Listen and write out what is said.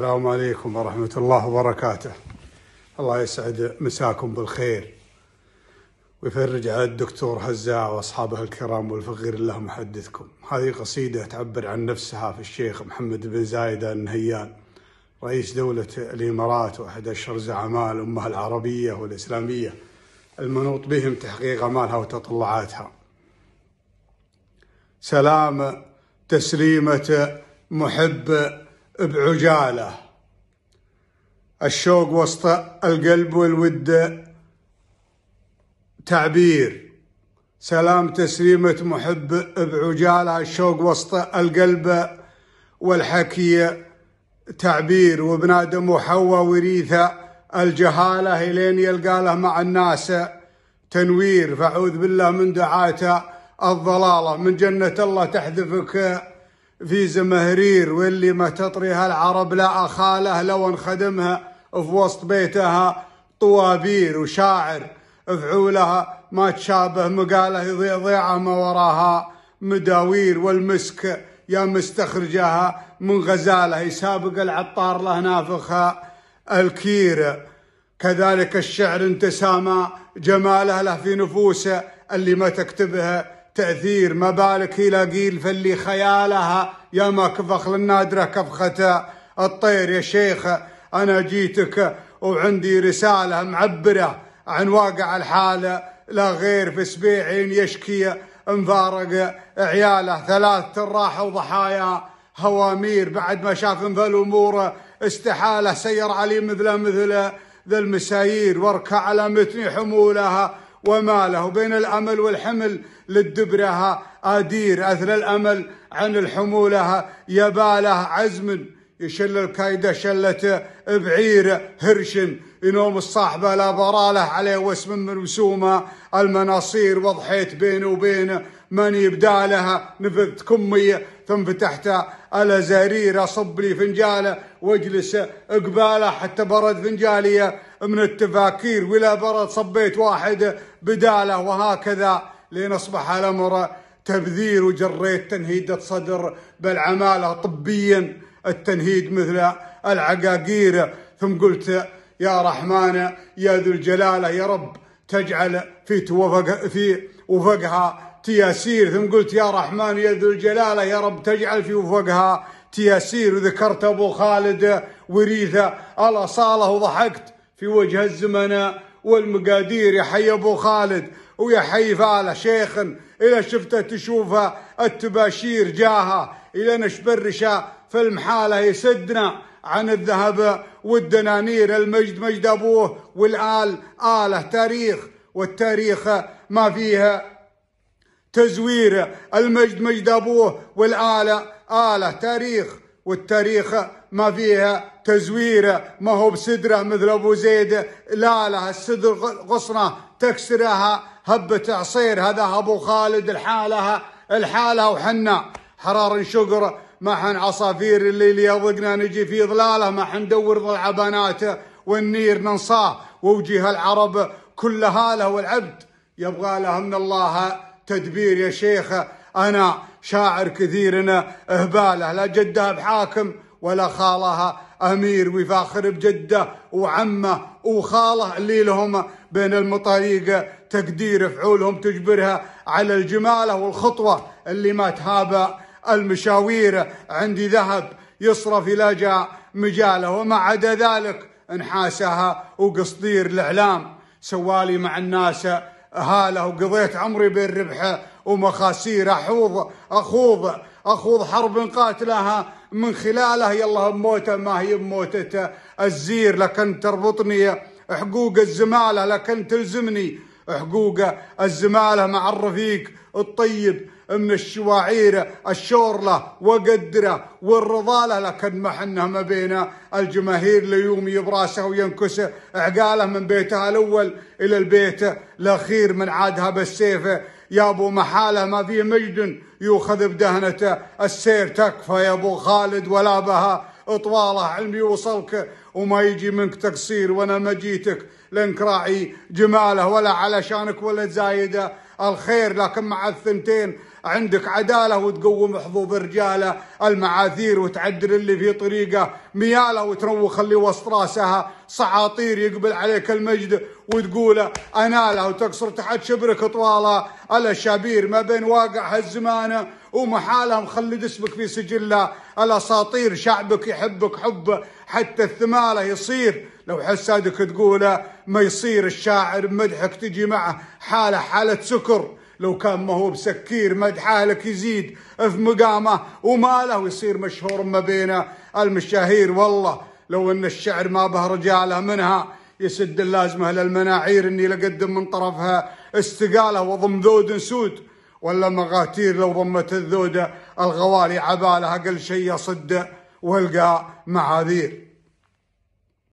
السلام عليكم ورحمة الله وبركاته الله يسعد مساكم بالخير ويفرج على الدكتور هزاع وأصحابه الكرام والفقير الله محدثكم هذه قصيدة تعبر عن نفسها في الشيخ محمد بن زايد النهيان رئيس دولة الإمارات وأحد أشهر زعماء الأمة العربية والإسلامية المنوط بهم تحقيق أمالها وتطلعاتها سلام تسليمة محب بعجالة الشوق وسط القلب والود تعبير سلام تسليمة محب بعجالة الشوق وسط القلب والحكي تعبير وابن آدم وحواء وريثة الجهالة إلين يلقاله مع الناس تنوير فأعوذ بالله من دعاته الضلالة من جنة الله تحذفك في زمهرير واللي ما تطريها العرب لا أخاله لو انخدمها في وسط بيتها طوابير وشاعر فعولها ما تشابه مقاله يضيع ما وراها مداوير والمسك يا مستخرجها من غزاله يسابق العطار له نافخها الكير كذلك الشعر انتسامى جماله له في نفوسه اللي ما تكتبها تأثير ما بالك إلى قيل فاللي خيالها يا ما كفخ للنادرة كفخة الطير يا شيخ أنا جيتك وعندي رسالة معبرة عن واقع الحالة لا غير في سبيعين يشكي مفارق عياله ثلاثة الراحة وضحايا هوامير بعد ما شاف الأمور استحاله سير علي مثله مثل ذا المساير واركع على متن حمولها وماله بين الأمل والحمل للدبرها أدير أثر الأمل عن الحمولة يباله عزم يشل الكايدة شلة بعير هرش ينوم الصاحبة لا براله عليه واسم من وسومة المناصير وضحيت بينه وبينه من يبدالها نفذت كمية ثم فتحت على زرير أصب لي فنجاله واجلس قباله حتى برد فنجاليه من التفاكير ولا برد صبيت واحد بداله وهكذا لين أصبح الأمر تبذير وجريت تنهيدة صدر بالعمالة طبيا التنهيد مثل العقاقير ثم قلت يا رحمن يا ذو الجلالة يا رب تجعل في توفق في وفقها تياسير ثم قلت يا رحمن يا ذو الجلالة يا رب تجعل في وفقها تياسير وذكرت أبو خالد وريثة الأصالة وضحكت في وجه الزمناء والمقادير يا حي ابو خالد ويا حي شيخ الى شفته تشوفها التباشير جاها الى نشب الرشا في المحاله يسدنا عن الذهب والدنانير المجد مجد ابوه والآل آله تاريخ والتاريخ ما فيها تزوير المجد مجد ابوه والآله آله تاريخ والتاريخ ما فيها تزويره ما هو بسدره مثل ابو زيد لا لا السدر غصنه تكسرها هبه عصير هذا ابو خالد الحاله الحاله وحنا حرار شقر ما حن عصافير الليل يضقنا نجي في ظلاله ما حن ندور ظل والنير ننصاه ووجيه العرب كلها له والعبد يبغى له من الله تدبير يا شيخ انا شاعر كثير اهباله لا جدها بحاكم ولا خالها امير ويفاخر بجده وعمه وخاله اللي لهم بين المطاريق تقدير فعولهم تجبرها على الجماله والخطوه اللي ما تهاب المشاوير عندي ذهب يصرف الى جاء مجاله وما عدا ذلك انحاسها وقصدير الاعلام سوالي مع الناس هاله وقضيت عمري بين ربحه ومخاسير احوض اخوض اخوض حرب قاتلها من خلاله الله موته ما هي موتته الزير لكن تربطني حقوق الزماله لكن تلزمني حقوق الزماله مع الرفيق الطيب من الشواعير الشورلة وقدرة والرضالة لكن ما حنا ما بين الجماهير ليوم يبراسه وينكسر عقاله من بيتها الأول إلى البيت الأخير من عادها بالسيف يا أبو محالة ما في مجد يؤخذ بدهنته السير تكفى يا أبو خالد ولا بها طواله علمي وصلك وما يجي منك تقصير وانا ما جيتك لانك راعي جماله ولا علشانك ولا زايده الخير لكن مع الثنتين عندك عداله وتقوم حظوظ رجاله المعاذير وتعدل اللي في طريقه مياله وتروخ اللي وسط راسها صعاطير يقبل عليك المجد وتقوله اناله وتقصر تحت شبرك طواله الا شابير ما بين واقع هالزمانه ومحاله مخلد اسمك في سجله الاساطير شعبك يحبك حب حتى الثماله يصير لو حسادك تقوله ما يصير الشاعر مدحك تجي معه حاله حاله سكر لو كان ما هو بسكير مد حالك يزيد في مقامه وماله ويصير مشهور ما بين المشاهير والله لو ان الشعر ما به رجاله منها يسد اللازمه للمناعير اني لقدم من طرفها استقاله وضم ذود سود ولا مغاتير لو ضمت الذودة الغوالي عبالها أقل شيء يصد والقى معاذير